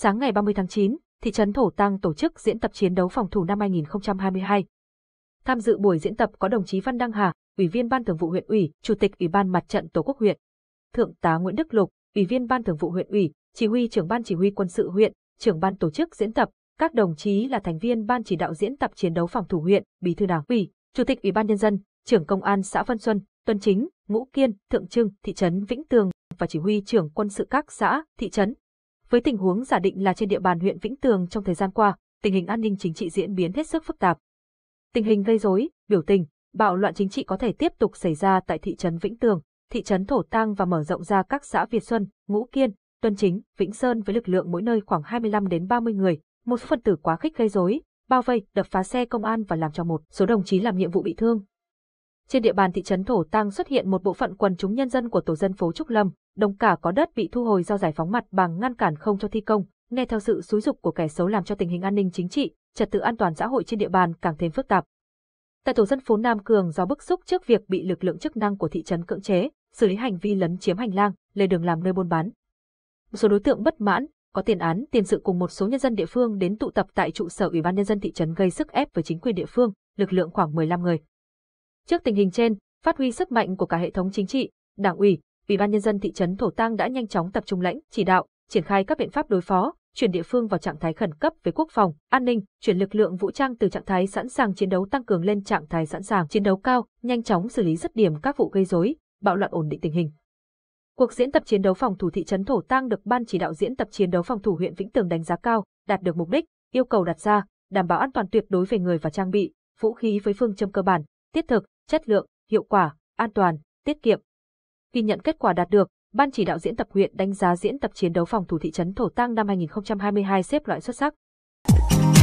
sáng ngày 30 tháng 9, thị trấn Thổ Tăng tổ chức diễn tập chiến đấu phòng thủ năm 2022. Tham dự buổi diễn tập có đồng chí Văn Đăng Hà, Ủy viên Ban Thường vụ huyện ủy, Chủ tịch Ủy ban Mặt trận Tổ quốc huyện, Thượng tá Nguyễn Đức Lục, Ủy viên Ban Thường vụ huyện ủy, Chỉ huy trưởng Ban Chỉ huy quân sự huyện, trưởng ban tổ chức diễn tập, các đồng chí là thành viên Ban chỉ đạo diễn tập chiến đấu phòng thủ huyện, Bí thư Đảng ủy, Chủ tịch Ủy ban nhân dân, trưởng công an xã Vân Xuân, Tuân Chính, Ngũ Kiên, Thượng Trưng, thị trấn Vĩnh Tường và chỉ huy trưởng quân sự các xã, thị trấn với tình huống giả định là trên địa bàn huyện Vĩnh Tường trong thời gian qua, tình hình an ninh chính trị diễn biến hết sức phức tạp. Tình hình gây rối, biểu tình, bạo loạn chính trị có thể tiếp tục xảy ra tại thị trấn Vĩnh Tường, thị trấn Thổ Tang và mở rộng ra các xã Việt Xuân, Ngũ Kiên, Tuân Chính, Vĩnh Sơn với lực lượng mỗi nơi khoảng 25 đến 30 người, một số phần tử quá khích gây rối, bao vây, đập phá xe công an và làm cho một số đồng chí làm nhiệm vụ bị thương, trên địa bàn thị trấn Thổ Tăng xuất hiện một bộ phận quần chúng nhân dân của tổ dân phố Trúc Lâm, đồng cả có đất bị thu hồi do giải phóng mặt bằng ngăn cản không cho thi công, nghe theo sự xúi dục của kẻ xấu làm cho tình hình an ninh chính trị, trật tự an toàn xã hội trên địa bàn càng thêm phức tạp. Tại tổ dân phố Nam Cường do bức xúc trước việc bị lực lượng chức năng của thị trấn cưỡng chế, xử lý hành vi lấn chiếm hành lang, lề đường làm nơi buôn bán. Một số đối tượng bất mãn, có tiền án, tiền sự cùng một số nhân dân địa phương đến tụ tập tại trụ sở Ủy ban nhân dân thị trấn gây sức ép với chính quyền địa phương, lực lượng khoảng 15 người. Trước tình hình trên, phát huy sức mạnh của cả hệ thống chính trị, Đảng ủy, Ủy ban nhân dân thị trấn Thổ Tang đã nhanh chóng tập trung lãnh, chỉ đạo, triển khai các biện pháp đối phó, chuyển địa phương vào trạng thái khẩn cấp về quốc phòng, an ninh, chuyển lực lượng vũ trang từ trạng thái sẵn sàng chiến đấu tăng cường lên trạng thái sẵn sàng chiến đấu cao, nhanh chóng xử lý dứt điểm các vụ gây rối, bạo loạn ổn định tình hình. Cuộc diễn tập chiến đấu phòng thủ thị trấn Thổ Tang được ban chỉ đạo diễn tập chiến đấu phòng thủ huyện Vĩnh Tường đánh giá cao, đạt được mục đích, yêu cầu đặt ra, đảm bảo an toàn tuyệt đối về người và trang bị, vũ khí với phương châm cơ bản, thiết thực, chất lượng, hiệu quả, an toàn, tiết kiệm. Ghi nhận kết quả đạt được, Ban chỉ đạo diễn tập huyện đánh giá diễn tập chiến đấu phòng thủ thị trấn Thổ Tăng năm 2022 xếp loại xuất sắc.